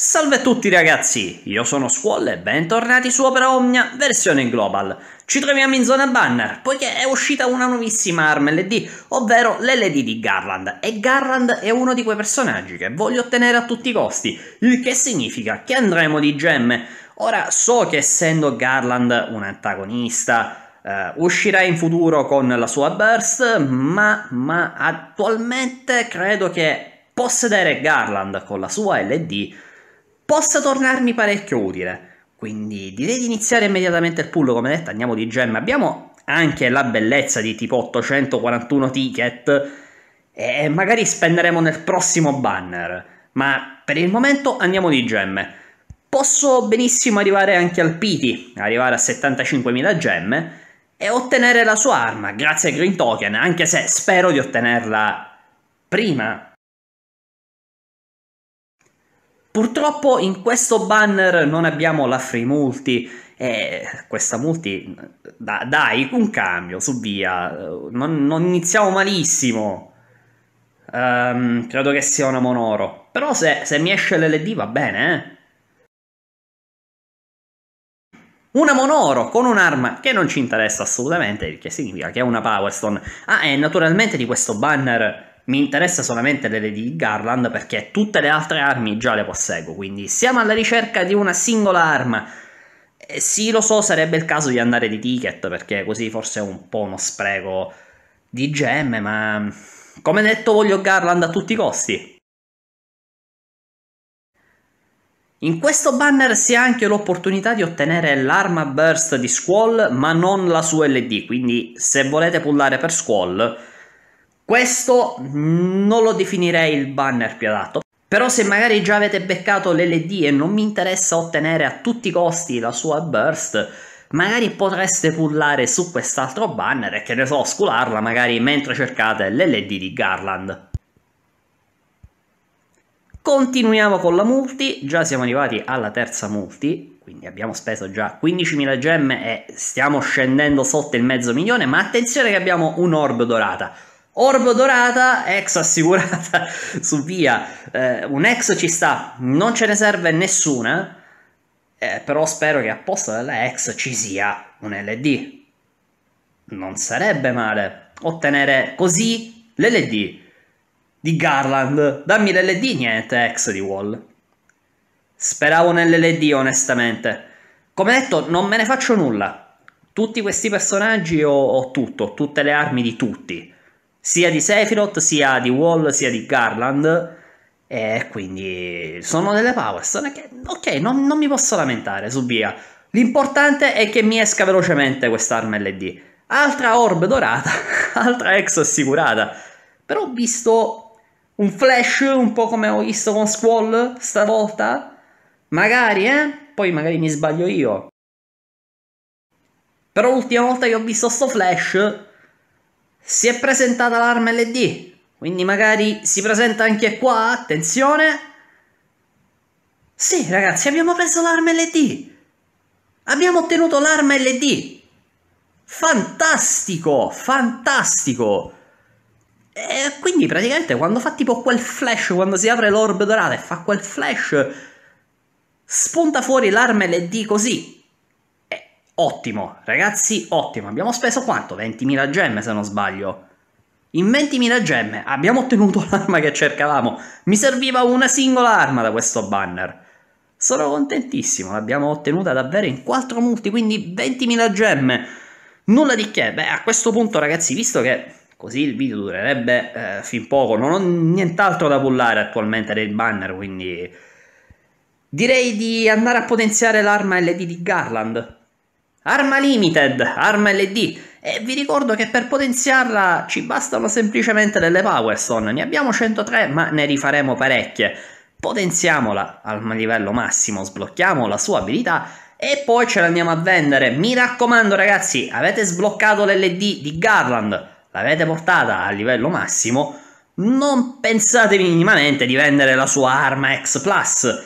Salve a tutti ragazzi, io sono Squall e bentornati su Opera Omnia versione global. Ci troviamo in zona banner, poiché è uscita una nuovissima arma LD, ovvero l'LD di Garland, e Garland è uno di quei personaggi che voglio ottenere a tutti i costi, il che significa che andremo di gemme. Ora, so che essendo Garland un antagonista, Uh, uscirà in futuro con la sua burst, ma, ma attualmente credo che possedere Garland con la sua LD possa tornarmi parecchio utile. Quindi direi di iniziare immediatamente il pull, come detto andiamo di gemme. Abbiamo anche la bellezza di tipo 841 ticket e magari spenderemo nel prossimo banner, ma per il momento andiamo di gemme. Posso benissimo arrivare anche al Piti, arrivare a 75.000 gemme e ottenere la sua arma grazie ai Green Token, anche se spero di ottenerla prima Purtroppo in questo banner non abbiamo la free multi e questa multi da, dai un cambio su via non, non iniziamo malissimo um, credo che sia una monoro però se, se mi esce l'LD va bene eh? una monoro con un'arma che non ci interessa assolutamente che significa che è una power stone ah e naturalmente di questo banner mi interessa solamente l'ele di Garland perché tutte le altre armi già le possego, quindi siamo alla ricerca di una singola arma. Eh, sì, lo so, sarebbe il caso di andare di ticket perché così forse è un po' uno spreco di gemme, ma come detto voglio Garland a tutti i costi. In questo banner si ha anche l'opportunità di ottenere l'arma burst di Squall ma non la sua LD, quindi se volete pullare per Squall questo non lo definirei il banner più adatto. Però se magari già avete beccato l'LD e non mi interessa ottenere a tutti i costi la sua burst, magari potreste pullare su quest'altro banner e che ne so, scularla magari mentre cercate l'LD di Garland. Continuiamo con la multi, già siamo arrivati alla terza multi, quindi abbiamo speso già 15.000 gemme e stiamo scendendo sotto il mezzo milione, ma attenzione che abbiamo un orb dorata. Orbo dorata, ex assicurata su via. Eh, un ex ci sta, non ce ne serve nessuna. Eh, però spero che a posto della ex ci sia un LD. Non sarebbe male ottenere così l'LD di Garland. Dammi l'LD, niente, ex di Wall. Speravo nell'LD, onestamente. Come detto, non me ne faccio nulla. Tutti questi personaggi ho, ho tutto, tutte le armi di tutti sia di Sephiroth, sia di Wall, sia di Garland. E quindi sono delle power stone che, ok, non, non, mi posso lamentare su via. L'importante è che mi esca velocemente quest'arma LD. Altra orb dorata, altra ex assicurata. Però ho visto un flash un po' come ho visto con Squall stavolta. Magari, eh? Poi magari mi sbaglio io. Però l'ultima volta che ho visto sto flash si è presentata l'arma LD, quindi magari si presenta anche qua, attenzione. Sì, ragazzi, abbiamo preso l'arma LD. Abbiamo ottenuto l'arma LD. Fantastico, fantastico. E quindi praticamente quando fa tipo quel flash, quando si apre l'orbe dorata e fa quel flash, spunta fuori l'arma LD così, Ottimo, ragazzi, ottimo. Abbiamo speso quanto? 20.000 gemme se non sbaglio. In 20.000 gemme abbiamo ottenuto l'arma che cercavamo. Mi serviva una singola arma da questo banner. Sono contentissimo, l'abbiamo ottenuta davvero in 4 multi, quindi 20.000 gemme. Nulla di che. Beh, a questo punto ragazzi, visto che così il video durerebbe eh, fin poco, non ho nient'altro da pullare attualmente del banner, quindi... Direi di andare a potenziare l'arma LD di Garland. Arma Limited, arma LD. E vi ricordo che per potenziarla ci bastano semplicemente delle Power Stone, Ne abbiamo 103, ma ne rifaremo parecchie. Potenziamola al livello massimo, sblocchiamo la sua abilità e poi ce l'andiamo a vendere. Mi raccomando ragazzi, avete sbloccato l'LD di Garland, l'avete portata al livello massimo, non pensate minimamente di vendere la sua arma X Plus.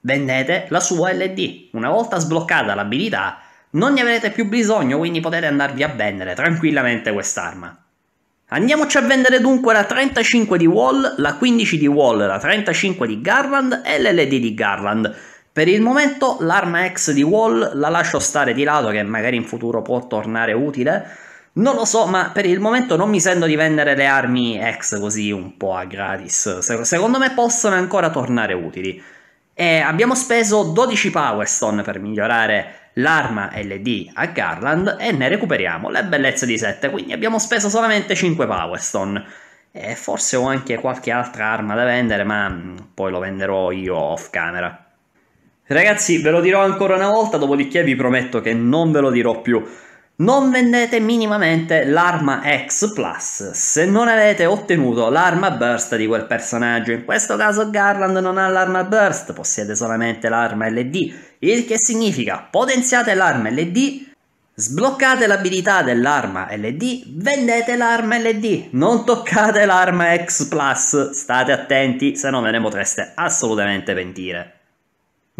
Vendete la sua LD. Una volta sbloccata l'abilità non ne avrete più bisogno, quindi potete andarvi a vendere tranquillamente quest'arma. Andiamoci a vendere dunque la 35 di Wall, la 15 di Wall, la 35 di Garland e l'LD di Garland. Per il momento l'arma X di Wall la lascio stare di lato che magari in futuro può tornare utile. Non lo so, ma per il momento non mi sento di vendere le armi X così un po' a gratis. secondo me possono ancora tornare utili. E abbiamo speso 12 Power Stone per migliorare l'arma LD a Garland e ne recuperiamo la bellezza di 7, quindi abbiamo speso solamente 5 Power Stone. E forse ho anche qualche altra arma da vendere, ma mm, poi lo venderò io off camera. Ragazzi, ve lo dirò ancora una volta, dopodiché vi prometto che non ve lo dirò più. Non vendete minimamente l'arma X Plus se non avete ottenuto l'arma Burst di quel personaggio. In questo caso Garland non ha l'arma Burst, possiede solamente l'arma LD, il che significa potenziate l'arma LD Sbloccate l'abilità dell'arma LD, vendete l'arma LD, non toccate l'arma X Plus, state attenti, se no ve ne potreste assolutamente pentire.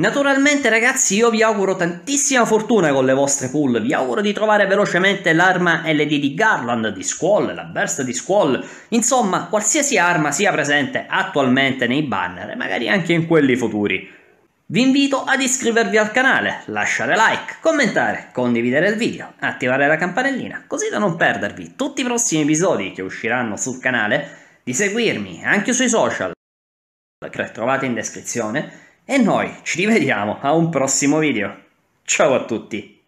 Naturalmente ragazzi io vi auguro tantissima fortuna con le vostre pull, vi auguro di trovare velocemente l'arma LD di Garland, di Squall, la burst di Squall, insomma qualsiasi arma sia presente attualmente nei banner e magari anche in quelli futuri. Vi invito ad iscrivervi al canale, lasciare like, commentare, condividere il video, attivare la campanellina così da non perdervi tutti i prossimi episodi che usciranno sul canale, di seguirmi anche sui social che trovate in descrizione e noi ci rivediamo a un prossimo video. Ciao a tutti!